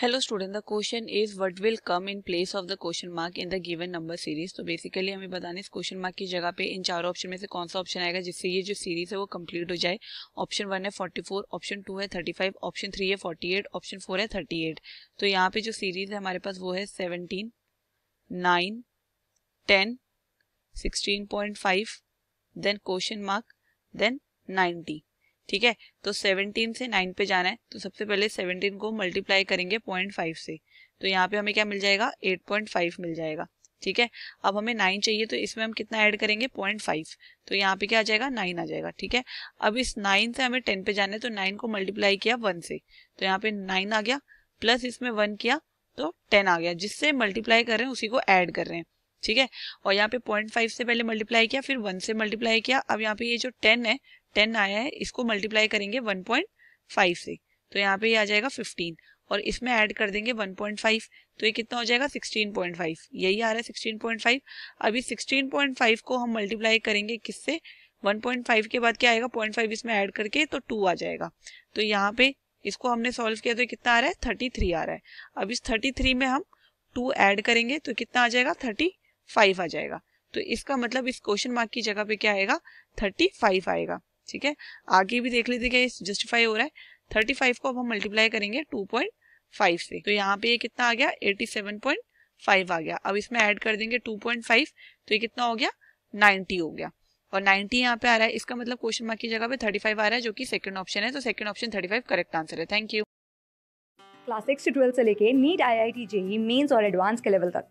hello student the question is what will come in place of the question mark in the given number series तो basically हमें बताने इस question mark की जगह पे इन चारों ऑप्शन में से कौन सा ऑप्शन आएगा जिससे ये जो सीरीज है वो कंप्लीट हो जाए ऑप्शन वन है 44 ऑप्शन टू है 35 ऑप्शन थ्री है 48 ऑप्शन फोर है 38 तो यहाँ पे जो सीरीज है हमारे पास वो है seventeen nine ten sixteen point five then question mark then ninety ठीक है तो 17 से 9 पे जाना है तो सबसे पहले 17 को मल्टीप्लाई करेंगे 0.5 से तो यहाँ पे हमें क्या मिल जाएगा 8.5 मिल जाएगा ठीक है अब हमें नाइन चाहिए तो इसमें हम कितना ऐड करेंगे पॉइंट फाइव तो यहाँ पे क्या आ जाएगा नाइन आ जाएगा ठीक है अब इस नाइन से हमें टेन पे जाना है तो नाइन को मल्टीप्लाई किया वन से तो यहाँ पे नाइन आ गया प्लस इसमें वन किया तो टेन आ गया जिससे मल्टीप्लाई कर रहे हैं उसी को एड कर रहे हैं ठीक है और यहाँ पे पॉइंट फाइव से पहले मल्टीप्लाई किया फिर वन से मल्टीप्लाई किया अब यहाँ पे ये जो टेन है टेन आया है इसको मल्टीप्लाई करेंगे वन पॉइंट फाइव से तो यहाँ पे ये आ जाएगा फिफ्टीन और इसमें ऐड कर देंगे वन पॉइंट फाइव तो ये कितना हो जाएगा सिक्सटीन पॉइंट फाइव यही आ रहा है सिक्सटीन पॉइंट फाइव अभी सिक्सटीन पॉइंट फाइव को हम मल्टीप्लाई करेंगे किससे फाइव के बाद क्या आएगा पॉइंट फाइव इसमें ऐड करके तो टू आ जाएगा तो यहाँ पे इसको हमने सॉल्व किया तो कितना आ रहा है 33 आ रहा है अब इस 33 में हम टू ऐड करेंगे तो कितना आ जाएगा थर्टी फाइव आ जाएगा तो इसका मतलब इस क्वेश्चन मार्क की जगह पे क्या आएगा थर्टी फाइव आएगा ठीक है आगे भी देख लेते क्या जस्टिफाई हो रहा है थर्टी फाइव को अब हम मल्टीप्लाई करेंगे टू पॉइंट फाइव से तो यहाँ पे ये कितना आ गया एटी सेवन पॉइंट फाइव आ गया अब इसमें ऐड कर देंगे टू पॉइंट फाइव तो ये कितना हो गया नाइन्टी हो गया और 90 यहाँ पे आ रहा है इसका मतलब क्वेश्चन मार्क की जगह पे थर्टी फाइव आ रहा है जो कि सेकंड ऑप्शन है तो second option thirty five correct answer है थैंक यू क्लास सिक्स से ट्वेल्थ से लेके NEET I I T JEE mains और एडवांस के लेवल तक